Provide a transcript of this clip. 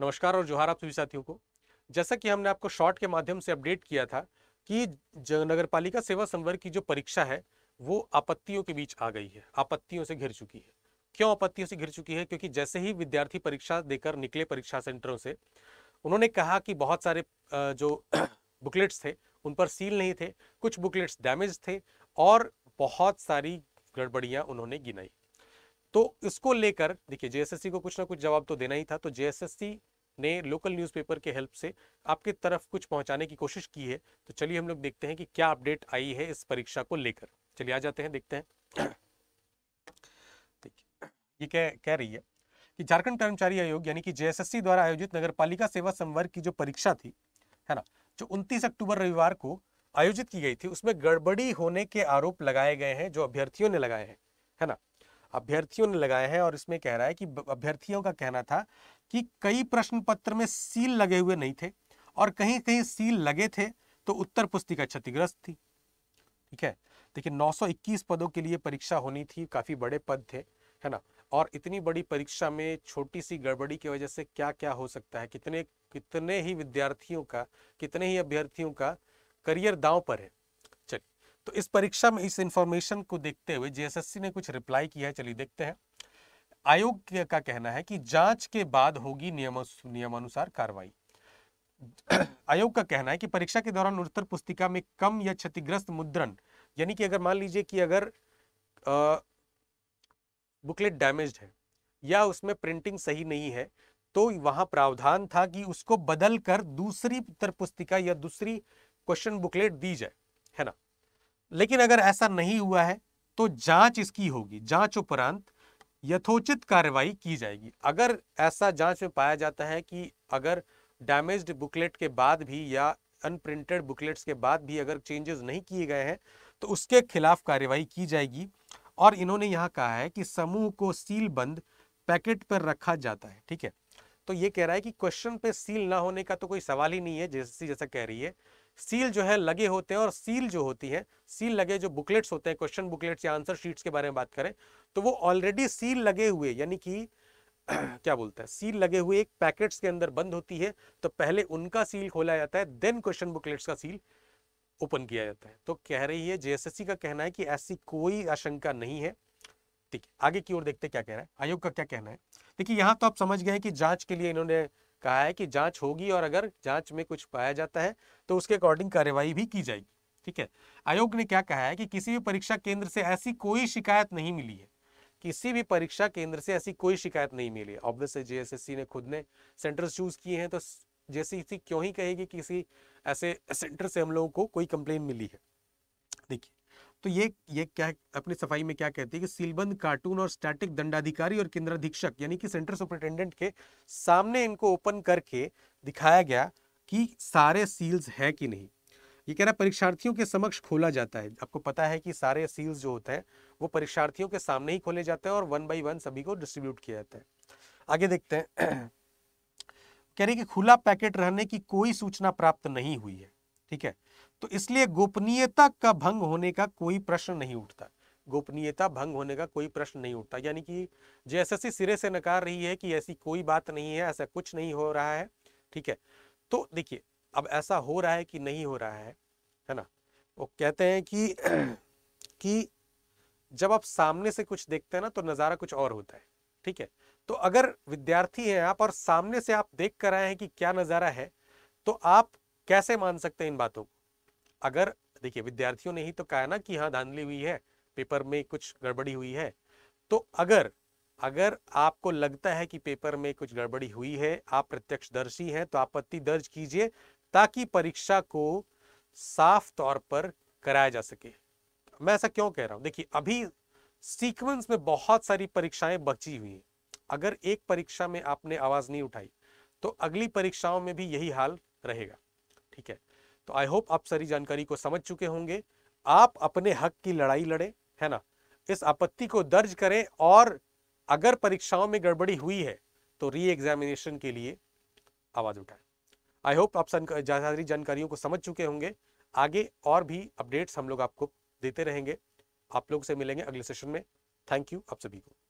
नमस्कार और जोहार आप सभी साथियों को जैसा कि हमने आपको शॉर्ट के माध्यम से अपडेट किया था कि नगर पालिका सेवा संवर्ग की जो परीक्षा है वो आपत्तियों के बीच आ गई है आपत्तियों से घिर चुकी है क्यों आपत्तियों से घिर चुकी है क्योंकि जैसे ही विद्यार्थी परीक्षा देकर निकले परीक्षा सेंटरों से उन्होंने कहा कि बहुत सारे जो बुकलेट्स थे उन पर सील नहीं थे कुछ बुकलेट्स डैमेज थे और बहुत सारी गड़बड़ियां उन्होंने गिनाई तो इसको लेकर देखिए जेएसएससी को कुछ ना कुछ जवाब तो देना ही था तो जेएसएससी ने लोकल न्यूज़पेपर के हेल्प से आपके तरफ कुछ पहुंचाने की कोशिश की है तो चलिए हम लोग देखते हैं कि क्या अपडेट आई है इस परीक्षा को लेकर चलिए आ जाते हैं देखते हैं देखिए ये कह कह रही है कि झारखंड कर्मचारी आयोग यानी कि जेएसएससी द्वारा आयोजित नगरपालिका सेवा संवर्ग की जो परीक्षा थी है ना जो 29 अक्टूबर रविवार को आयोजित की गई थी उसमें गड़बड़ी होने के आरोप लगाए गए हैं जो अभ्यर्थियों ने लगाए हैं है ना अभ्यर्थियों ने लगाए हैं और इसमें कह रहा है कि अभ्यर्थियों का कहना था कि कई प्रश्न पत्र में सील लगे हुए नहीं थे और कहीं कहीं सील लगे थे तो उत्तर पुस्तिका क्षतिग्रस्त थी ठीक है देखिए 921 पदों के लिए परीक्षा होनी थी काफी बड़े पद थे है ना और इतनी बड़ी परीक्षा में छोटी सी गड़बड़ी की वजह से क्या क्या हो सकता है कितने कितने ही विद्यार्थियों का कितने ही अभ्यर्थियों का करियर दांव पर है चलिए तो इस परीक्षा में इस इंफॉर्मेशन को देखते हुए जेएसएससी ने कुछ रिप्लाई किया है चलिए देखते हैं आयोग का कहना है कि जांच के बाद होगी नियम नियमानुसार कार्रवाई आयोग का कहना है कि परीक्षा के दौरान उत्तर पुस्तिका में कम या क्षतिग्रस्त मुद्रण यानी कि अगर मान लीजिए कि अगर बुकलेट डैमेज है या उसमें प्रिंटिंग सही नहीं है तो वहां प्रावधान था कि उसको बदल कर दूसरी उत्तर पुस्तिका या दूसरी क्वेश्चन बुकलेट दी जाए है ना लेकिन अगर ऐसा नहीं हुआ है तो जांच इसकी होगी जांच उपरांत यथोचित कार्रवाई की जाएगी अगर ऐसा जांच में पाया जाता है कि अगर डैमेज्ड बुकलेट के बाद भी या अनप्रिंटेड बुकलेट्स के बाद भी अगर चेंजेस नहीं किए गए हैं तो उसके खिलाफ कार्रवाई की जाएगी और इन्होंने यहाँ कहा है कि समूह को सील बंद पैकेट पर रखा जाता है ठीक है तो ये कह रहा है कि क्वेश्चन पे सील ना होने का तो कोई सवाल ही नहीं है जैसे जैसा कह रही है सील जो है लगे होते हैं और सील जो होती है सील लगे जो बुकलेट्स होते हैं क्वेश्चन बुकलेट्स या आंसर शीट्स के बारे में बात करें तो वो ऑलरेडी सील लगे हुए यानी कि क्या बोलते हैं सील लगे हुए एक पैकेट्स के अंदर बंद होती है तो पहले उनका सील खोला जाता है देन क्वेश्चन बुकलेट्स का सील ओपन किया जाता है तो कह रही है जेएसएससी का कहना है कि ऐसी कोई आशंका नहीं है ठीक है आगे की ओर देखते क्या कह रहा है आयोग का क्या कहना है देखिए यहाँ तो आप समझ गए कि जांच के लिए इन्होंने कहा है कि जांच होगी और अगर जांच में कुछ पाया जाता है तो उसके अकॉर्डिंग कार्यवाही भी की जाएगी ठीक है आयोग ने क्या कहा है कि किसी भी परीक्षा केंद्र से ऐसी कोई शिकायत नहीं मिली है किसी भी परीक्षा केंद्र से ऐसी कोई शिकायत नहीं मिली है ऑब्वियसली जेएसएससी ने खुद ने सेंटर्स चूज किए हैं तो इसी क्यों ही कहेगी किसी ऐसे सेंटर से हम लोगों को कोई कंप्लेन मिली है देखिए तो ये ये क्या अपनी सफाई में क्या कहती है कि सीलबंद कार्टून और स्टैटिक दंडाधिकारी और केंद्राधीक्षक यानी कि सेंट्रल सुपरिटेंडेंट के सामने इनको ओपन करके दिखाया गया कि सारे सील्स है कि नहीं ये कह रहा है परीक्षार्थियों के समक्ष खोला जाता है आपको पता है कि सारे सील्स जो होते हैं वो परीक्षार्थियों के सामने ही खोले जाते हैं और वन बाई वन सभी को डिस्ट्रीब्यूट किया जाता है आगे देखते हैं कह रहे कि खुला पैकेट रहने की कोई सूचना प्राप्त नहीं हुई है ठीक है तो इसलिए गोपनीयता का भंग होने का कोई प्रश्न नहीं उठता गोपनीयता भंग होने का कोई प्रश्न नहीं उठता यानी कि जैसे सिरे से नकार रही है कि ऐसी कोई बात नहीं है ऐसा कुछ नहीं हो रहा है ठीक है तो देखिए अब ऐसा हो रहा है कि नहीं हो रहा है है ना वो कहते हैं कि कि जब आप सामने से कुछ देखते हैं ना तो नज़ारा कुछ और होता है ठीक है तो अगर विद्यार्थी हैं आप और सामने से आप देख कर आए हैं कि क्या नज़ारा है तो आप कैसे मान सकते हैं इन बातों को अगर देखिए विद्यार्थियों ने ही तो कहा ना कि हाँ धांधली हुई है पेपर में कुछ गड़बड़ी हुई है तो अगर अगर आपको लगता है कि पेपर में कुछ गड़बड़ी हुई है आप प्रत्यक्षदर्शी हैं तो आपत्ति दर्ज कीजिए ताकि परीक्षा को साफ तौर पर कराया जा सके मैं ऐसा क्यों कह रहा हूं देखिए अभी सीक्वेंस में बहुत सारी परीक्षाएं बची हुई हैं अगर एक परीक्षा में आपने आवाज नहीं उठाई तो अगली परीक्षाओं में भी यही हाल रहेगा ठीक है तो आई होप आप सारी जानकारी को समझ चुके होंगे आप अपने हक की लड़ाई लड़ें है ना इस आपत्ति को दर्ज करें और अगर परीक्षाओं में गड़बड़ी हुई है तो री एग्जामिनेशन के लिए आवाज़ उठाएं आई होप आप सारी जानकारियों को समझ चुके होंगे आगे और भी अपडेट्स हम लोग आपको देते रहेंगे आप लोग से मिलेंगे अगले सेशन में थैंक यू आप सभी को